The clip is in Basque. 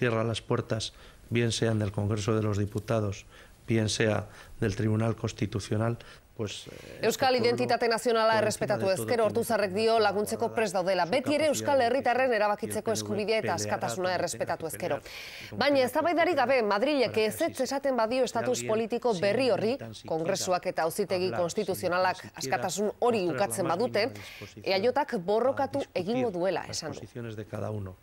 cierra las puertas, bien sean del Congreso de los Diputados, bien sea del Tribunal Constitucional, pues... Eh, Euskal identitate nazionala errespetatu ezkero zarrek dio laguntzeko pres daudela. Beti ere Euskal herritarren erabakitzeko eskubidea eta askatasuna errespetatu ezkero. Baina ez dabaidari gabe, Madrilek ez esaten badio estatus politiko berri horri, Kongresuak eta auzitegi konstituzionalak askatasun hori ukatzen badute, eaiotak borrokatu egingo duela esan du.